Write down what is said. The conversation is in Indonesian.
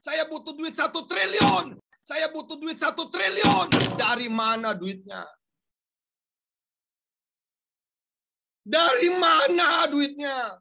Saya butuh duit satu triliun. Saya butuh duit satu triliun. Dari mana duitnya? Dari mana duitnya?